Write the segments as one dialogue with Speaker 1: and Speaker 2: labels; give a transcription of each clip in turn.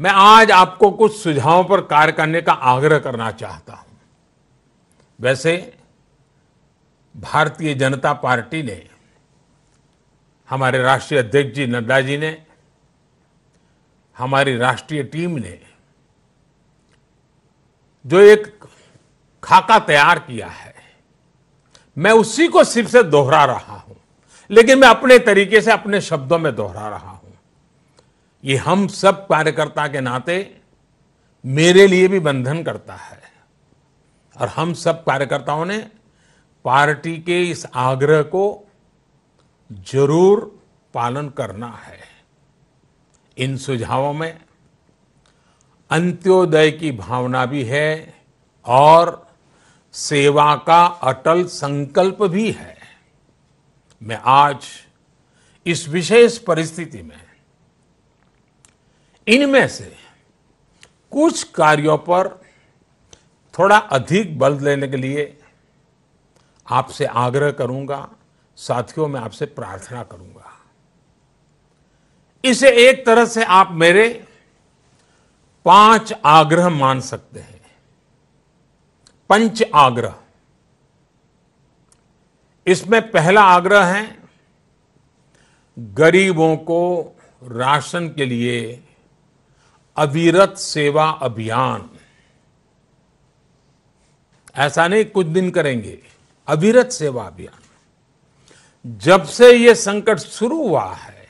Speaker 1: मैं आज आपको कुछ सुझावों पर कार्य करने का आग्रह करना चाहता हूं वैसे भारतीय जनता पार्टी ने हमारे राष्ट्रीय अध्यक्ष जी नड्डा जी ने हमारी राष्ट्रीय टीम ने जो एक खाका तैयार किया है मैं उसी को सिर्फ से दोहरा रहा हूं लेकिन मैं अपने तरीके से अपने शब्दों में दोहरा रहा हूं ये हम सब कार्यकर्ता के नाते मेरे लिए भी बंधन करता है और हम सब कार्यकर्ताओं ने पार्टी के इस आग्रह को जरूर पालन करना है इन सुझावों में अंत्योदय की भावना भी है और सेवा का अटल संकल्प भी है मैं आज इस विशेष परिस्थिति में इनमें से कुछ कार्यों पर थोड़ा अधिक बल देने के लिए आपसे आग्रह करूंगा साथियों मैं आपसे प्रार्थना करूंगा इसे एक तरह से आप मेरे पांच आग्रह मान सकते हैं पंच आग्रह इसमें पहला आग्रह है गरीबों को राशन के लिए अविरत सेवा अभियान ऐसा नहीं कुछ दिन करेंगे अविरत सेवा अभियान जब से ये संकट शुरू हुआ है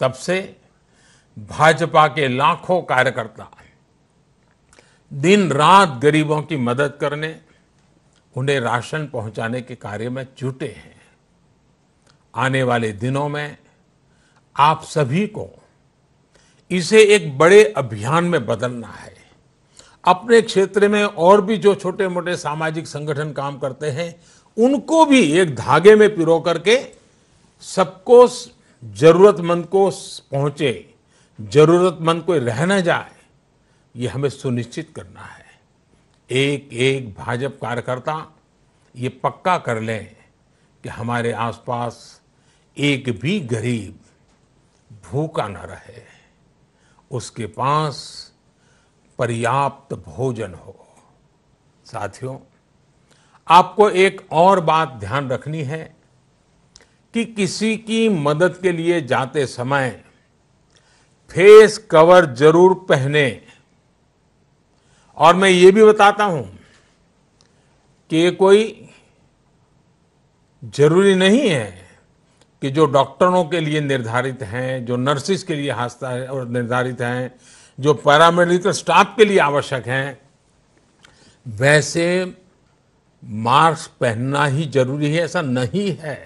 Speaker 1: तब से भाजपा के लाखों कार्यकर्ता दिन रात गरीबों की मदद करने उन्हें राशन पहुंचाने के कार्य में जुटे हैं आने वाले दिनों में आप सभी को इसे एक बड़े अभियान में बदलना है अपने क्षेत्र में और भी जो छोटे मोटे सामाजिक संगठन काम करते हैं उनको भी एक धागे में पिरो करके सबको जरूरतमंद को पहुंचे जरूरतमंद कोई रह न जाए ये हमें सुनिश्चित करना है एक एक भाजपा कार्यकर्ता ये पक्का कर लें कि हमारे आसपास एक भी गरीब भूखा न रहे उसके पास पर्याप्त भोजन हो साथियों आपको एक और बात ध्यान रखनी है कि किसी की मदद के लिए जाते समय फेस कवर जरूर पहने और मैं ये भी बताता हूं कि ये कोई जरूरी नहीं है कि जो डॉक्टरों के लिए निर्धारित हैं जो नर्सिस के लिए हास्ता है और निर्धारित हैं जो पैरामेडिकल तो स्टाफ के लिए आवश्यक हैं वैसे मास्क पहनना ही जरूरी है ऐसा नहीं है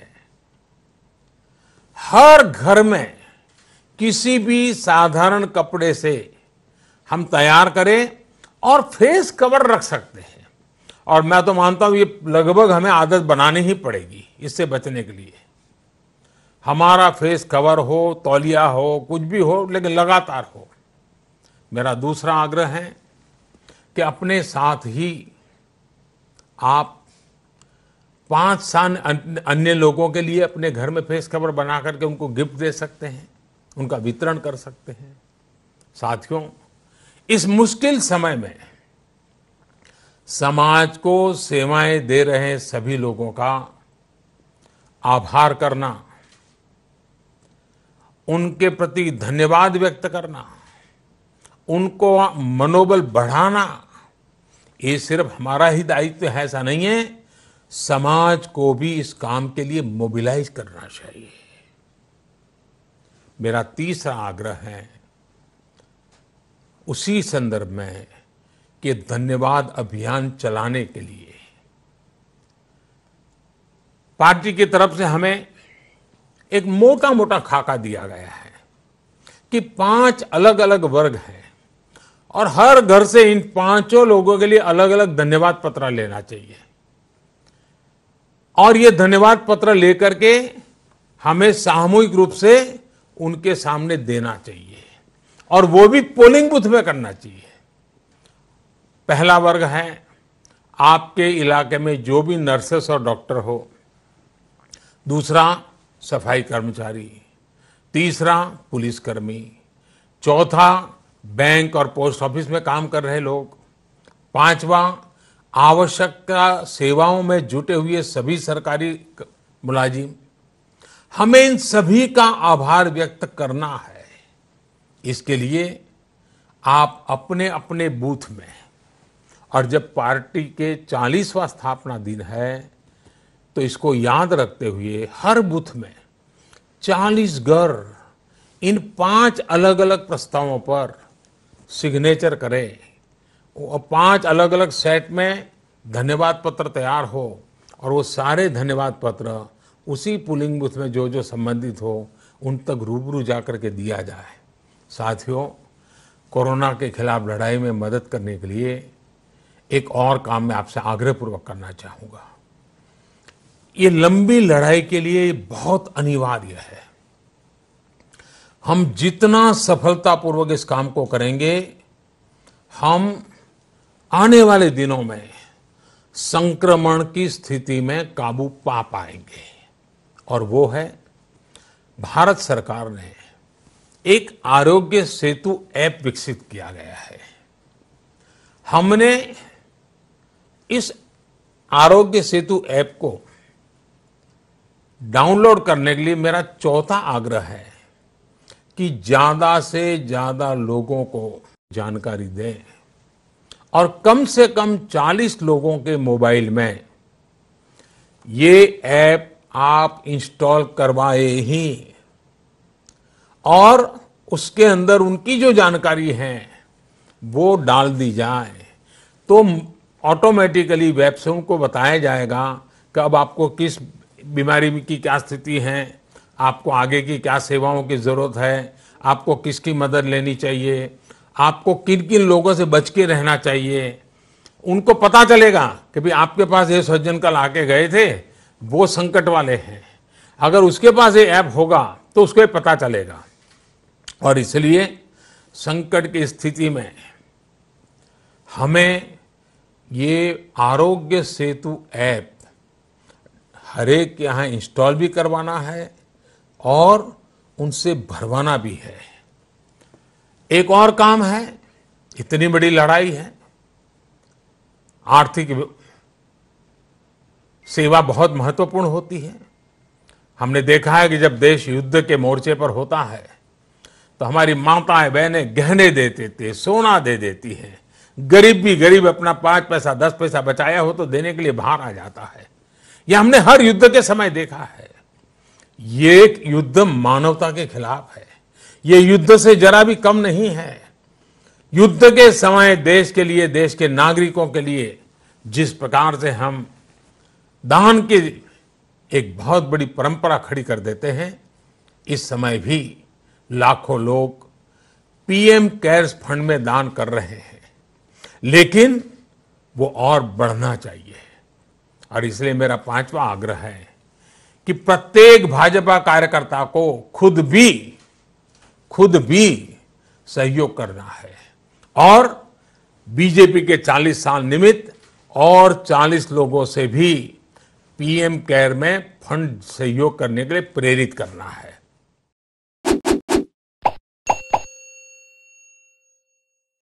Speaker 1: हर घर में किसी भी साधारण कपड़े से हम तैयार करें और फेस कवर रख सकते हैं और मैं तो मानता हूं ये लगभग हमें आदत बनानी ही पड़ेगी इससे बचने के लिए हमारा फेस कवर हो तौलिया हो कुछ भी हो लेकिन लगातार हो मेरा दूसरा आग्रह है कि अपने साथ ही आप पांच साल अन्य लोगों के लिए अपने घर में फेस कवर बना करके उनको गिफ्ट दे सकते हैं उनका वितरण कर सकते हैं साथियों इस मुश्किल समय में समाज को सेवाएं दे रहे सभी लोगों का आभार करना उनके प्रति धन्यवाद व्यक्त करना उनको मनोबल बढ़ाना ये सिर्फ हमारा ही दायित्व है ऐसा नहीं है समाज को भी इस काम के लिए मोबिलाइज करना चाहिए मेरा तीसरा आग्रह है उसी संदर्भ में कि धन्यवाद अभियान चलाने के लिए पार्टी की तरफ से हमें एक मोटा मोटा खाका दिया गया है कि पांच अलग अलग वर्ग हैं और हर घर से इन पांचों लोगों के लिए अलग अलग धन्यवाद पत्र लेना चाहिए और ये धन्यवाद पत्र लेकर के हमें सामूहिक रूप से उनके सामने देना चाहिए और वो भी पोलिंग बूथ में करना चाहिए पहला वर्ग है आपके इलाके में जो भी नर्सेस और डॉक्टर हो दूसरा सफाई कर्मचारी तीसरा पुलिसकर्मी चौथा बैंक और पोस्ट ऑफिस में काम कर रहे लोग पांचवा आवश्यकता सेवाओं में जुटे हुए सभी सरकारी मुलाजिम हमें इन सभी का आभार व्यक्त करना है इसके लिए आप अपने अपने बूथ में और जब पार्टी के चालीसवा स्थापना दिन है तो इसको याद रखते हुए हर बूथ में 40 घर इन पांच अलग अलग प्रस्तावों पर सिग्नेचर करें और पांच अलग अलग सेट में धन्यवाद पत्र तैयार हो और वो सारे धन्यवाद पत्र उसी पुलिंग बूथ में जो जो संबंधित हो उन तक रूबरू जा करके के दिया जाए साथियों कोरोना के खिलाफ लड़ाई में मदद करने के लिए एक और काम मैं आपसे आग्रहपूर्वक करना चाहूँगा ये लंबी लड़ाई के लिए बहुत अनिवार्य है हम जितना सफलतापूर्वक इस काम को करेंगे हम आने वाले दिनों में संक्रमण की स्थिति में काबू पा पाएंगे और वो है भारत सरकार ने एक आरोग्य सेतु ऐप विकसित किया गया है हमने इस आरोग्य सेतु ऐप को डाउनलोड करने के लिए मेरा चौथा आग्रह है कि ज्यादा से ज्यादा लोगों को जानकारी दें और कम से कम 40 लोगों के मोबाइल में ये ऐप आप इंस्टॉल करवाए ही और उसके अंदर उनकी जो जानकारी है वो डाल दी जाए तो ऑटोमेटिकली वेबसाइट को बताया जाएगा कि अब आपको किस बीमारी की क्या स्थिति है आपको आगे की क्या सेवाओं की ज़रूरत है आपको किसकी मदद लेनी चाहिए आपको किन किन लोगों से बच के रहना चाहिए उनको पता चलेगा कि भाई आपके पास ये सज्जन कल आके गए थे वो संकट वाले हैं अगर उसके पास ये ऐप होगा तो उसको पता चलेगा और इसलिए संकट की स्थिति में हमें ये आरोग्य सेतु ऐप हरेक के यहाँ इंस्टॉल भी करवाना है और उनसे भरवाना भी है एक और काम है इतनी बड़ी लड़ाई है आर्थिक सेवा बहुत महत्वपूर्ण होती है हमने देखा है कि जब देश युद्ध के मोर्चे पर होता है तो हमारी माताएं बहनें गहने दे देती है सोना दे देती है गरीब भी गरीब अपना पांच पैसा दस पैसा बचाया हो तो देने के लिए बाहर आ जाता है यह हमने हर युद्ध के समय देखा है ये एक युद्ध मानवता के खिलाफ है ये युद्ध से जरा भी कम नहीं है युद्ध के समय देश के लिए देश के नागरिकों के लिए जिस प्रकार से हम दान की एक बहुत बड़ी परंपरा खड़ी कर देते हैं इस समय भी लाखों लोग पीएम केयर्स फंड में दान कर रहे हैं लेकिन वो और बढ़ना चाहिए और इसलिए मेरा पांचवा आग्रह है कि प्रत्येक भाजपा कार्यकर्ता को खुद भी खुद भी सहयोग करना है और बीजेपी के 40 साल निमित्त और 40 लोगों से भी पीएम केयर में फंड सहयोग करने के लिए प्रेरित करना है